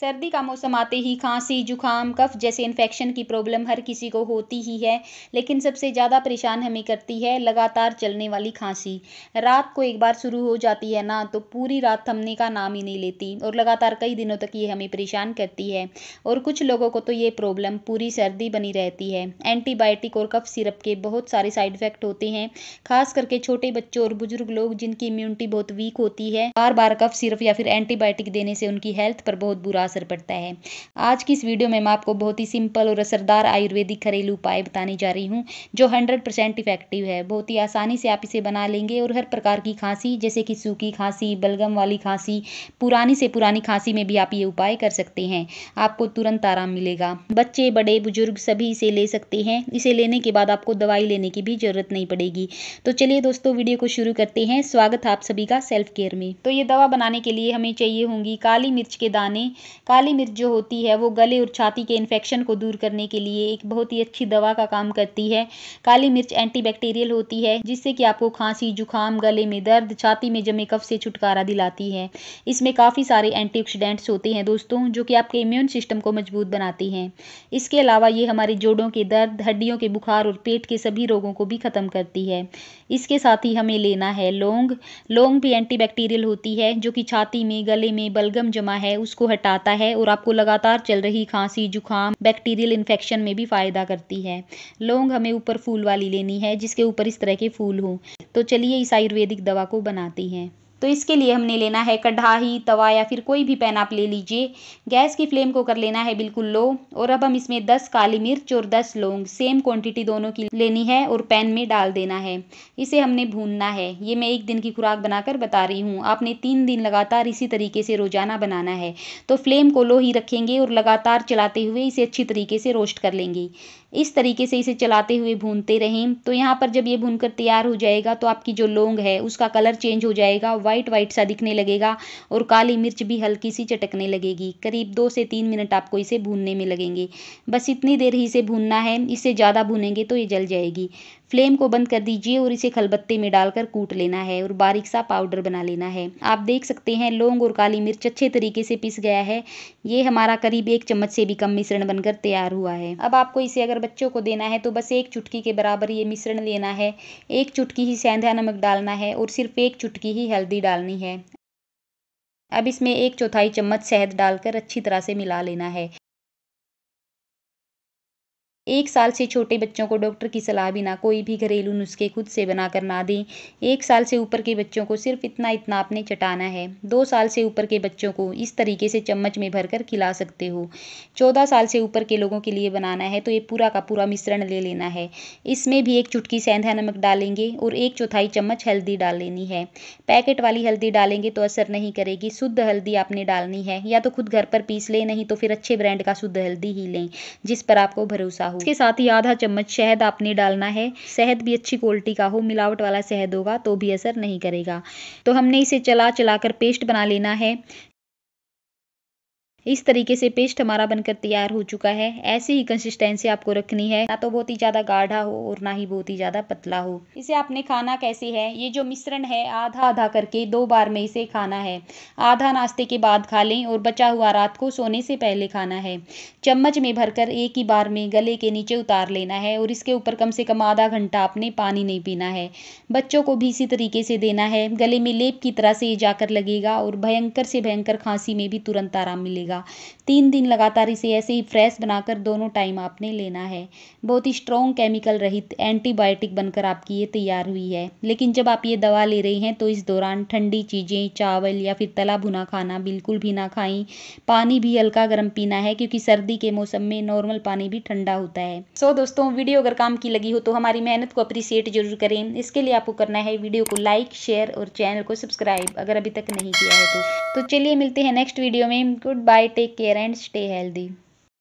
सर्दी का मौसम आते ही खांसी जुकाम कफ जैसे इन्फेक्शन की प्रॉब्लम हर किसी को होती ही है लेकिन सबसे ज़्यादा परेशान हमें करती है लगातार चलने वाली खांसी रात को एक बार शुरू हो जाती है ना तो पूरी रात थमने का नाम ही नहीं लेती और लगातार कई दिनों तक ये हमें परेशान करती है और कुछ लोगों को तो ये प्रॉब्लम पूरी सर्दी बनी रहती है एंटीबायोटिक और कफ सिरप के बहुत सारे साइड इफ़ेक्ट होते हैं खास करके छोटे बच्चों और बुजुर्ग लोग जिनकी इम्यूनिटी बहुत वीक होती है बार बार कफ सिरप या फिर एंटीबायोटिक देने से उनकी हेल्थ पर बहुत बुरा असर पड़ता है आज की इस वीडियो में मैं आपको बहुत ही सिंपल और असरदार आयुर्वेदिक घरेलू उपाय बताने जा रही हूँ जो हंड्रेड परसेंट इफेक्टिव है बहुत ही आसानी से आप इसे बना लेंगे और हर प्रकार की खांसी जैसे कि सूखी खांसी बलगम वाली खांसी पुरानी से पुरानी खांसी में भी आप ये उपाय कर सकते हैं आपको तुरंत आराम मिलेगा बच्चे बड़े बुजुर्ग सभी इसे ले सकते हैं इसे लेने के बाद आपको दवाई लेने की भी ज़रूरत नहीं पड़ेगी तो चलिए दोस्तों वीडियो को शुरू करते हैं स्वागत है आप सभी का सेल्फ केयर में तो ये दवा बनाने के लिए हमें चाहिए होंगी काली मिर्च के दाने काली मिर्च जो होती है वो गले और छाती के इन्फेक्शन को दूर करने के लिए एक बहुत ही अच्छी दवा का काम करती है काली मिर्च एंटीबैक्टीरियल होती है जिससे कि आपको खांसी जुकाम गले में दर्द छाती में जमे कफ से छुटकारा दिलाती है इसमें काफ़ी सारे एंटीऑक्सीडेंट्स होते हैं दोस्तों जो कि आपके इम्यून सिस्टम को मजबूत बनाती हैं इसके अलावा ये हमारे जोड़ों के दर्द हड्डियों के बुखार और पेट के सभी रोगों को भी ख़त्म करती है इसके साथ ही हमें लेना है लौंग लौंग भी एंटीबैक्टीरियल होती है जो कि छाती में गले में बलगम जमा है उसको हटा बढ़ाता है और आपको लगातार चल रही खांसी जुकाम बैक्टीरियल इन्फेक्शन में भी फ़ायदा करती है लौंग हमें ऊपर फूल वाली लेनी है जिसके ऊपर इस तरह के फूल हों तो चलिए इस आयुर्वेदिक दवा को बनाती हैं तो इसके लिए हमने लेना है कढ़ाही तवा या फिर कोई भी पैन आप ले लीजिए गैस की फ्लेम को कर लेना है बिल्कुल लो और अब हम इसमें दस काली मिर्च और दस लौंग सेम क्वांटिटी दोनों की लेनी है और पैन में डाल देना है इसे हमने भूनना है ये मैं एक दिन की खुराक बनाकर बता रही हूँ आपने तीन दिन लगातार इसी तरीके से रोजाना बनाना है तो फ्लेम को लो ही रखेंगे और लगातार चलाते हुए इसे अच्छी तरीके से रोस्ट कर लेंगे इस तरीके से इसे चलाते हुए भूनते रहें तो यहाँ पर जब ये भूनकर तैयार हो जाएगा तो आपकी जो लौंग है उसका कलर चेंज हो जाएगा व्हाइट व्हाइट सा दिखने लगेगा और काली मिर्च भी हल्की सी चटकने लगेगी करीब दो से तीन मिनट आपको इसे भूनने में लगेंगे बस इतनी देर ही इसे भूनना है इससे ज़्यादा भूनेंगे तो ये जल जाएगी फ्लेम को बंद कर दीजिए और इसे खलबत्ते में डालकर कूट लेना है और बारीक सा पाउडर बना लेना है आप देख सकते हैं लौंग और काली मिर्च अच्छे तरीके से पिस गया है ये हमारा करीब एक चम्मच से भी कम मिश्रण बनकर तैयार हुआ है अब आपको इसे अगर बच्चों को देना है तो बस एक चुटकी के बराबर ये मिश्रण लेना है एक चुटकी ही सेंधा नमक डालना है और सिर्फ एक चुटकी ही हल्दी डालनी है अब इसमें एक चौथाई चम्मच शहद डालकर अच्छी तरह से मिला लेना है एक साल से छोटे बच्चों को डॉक्टर की सलाह बिना कोई भी घरेलू नुस्खे खुद से बनाकर ना दें एक साल से ऊपर के बच्चों को सिर्फ इतना इतना आपने चटाना है दो साल से ऊपर के बच्चों को इस तरीके से चम्मच में भरकर खिला सकते हो चौदह साल से ऊपर के लोगों के लिए बनाना है तो ये पूरा का पूरा मिश्रण ले लेना है इसमें भी एक चुटकी सेंधा नमक डालेंगे और एक चौथाई चम्मच हल्दी डाल लेनी है पैकेट वाली हल्दी डालेंगे तो असर नहीं करेगी शुद्ध हल्दी आपने डालनी है या तो खुद घर पर पीस लें नहीं तो फिर अच्छे ब्रांड का शुद्ध हल्दी ही लें जिस पर आपको भरोसा हो उसके साथ ही आधा चम्मच शहद आपने डालना है शहद भी अच्छी क्वालिटी का हो मिलावट वाला शहद होगा तो भी असर नहीं करेगा तो हमने इसे चला चला पेस्ट बना लेना है इस तरीके से पेस्ट हमारा बनकर तैयार हो चुका है ऐसी ही कंसिस्टेंसी आपको रखनी है ना तो बहुत ही ज़्यादा गाढ़ा हो और ना ही बहुत ही ज़्यादा पतला हो इसे आपने खाना कैसे है ये जो मिश्रण है आधा आधा करके दो बार में इसे खाना है आधा नाश्ते के बाद खा लें और बचा हुआ रात को सोने से पहले खाना है चम्मच में भरकर एक ही बार में गले के नीचे उतार लेना है और इसके ऊपर कम से कम आधा घंटा आपने पानी नहीं पीना है बच्चों को भी इसी तरीके से देना है गले में लेप की तरह से ये जाकर लगेगा और भयंकर से भयंकर खांसी में भी तुरंत आराम मिलेगा रहेगा तीन दिन लगातार इसे ऐसे ही फ्रेश बनाकर दोनों टाइम आपने लेना है बहुत ही स्ट्रॉन्ग केमिकल रहित एंटीबायोटिक बनकर आपकी ये तैयार हुई है लेकिन जब आप ये दवा ले रही हैं तो इस दौरान ठंडी चीज़ें चावल या फिर तला भुना खाना बिल्कुल भी ना खाएं पानी भी हल्का गर्म पीना है क्योंकि सर्दी के मौसम में नॉर्मल पानी भी ठंडा होता है सो दोस्तों वीडियो अगर काम की लगी हो तो हमारी मेहनत को अप्रिसिएट जरूर करें इसके लिए आपको करना है वीडियो को लाइक शेयर और चैनल को सब्सक्राइब अगर अभी तक नहीं किया है तो, तो चलिए मिलते हैं नेक्स्ट वीडियो में good bye Bye, take care, and stay healthy.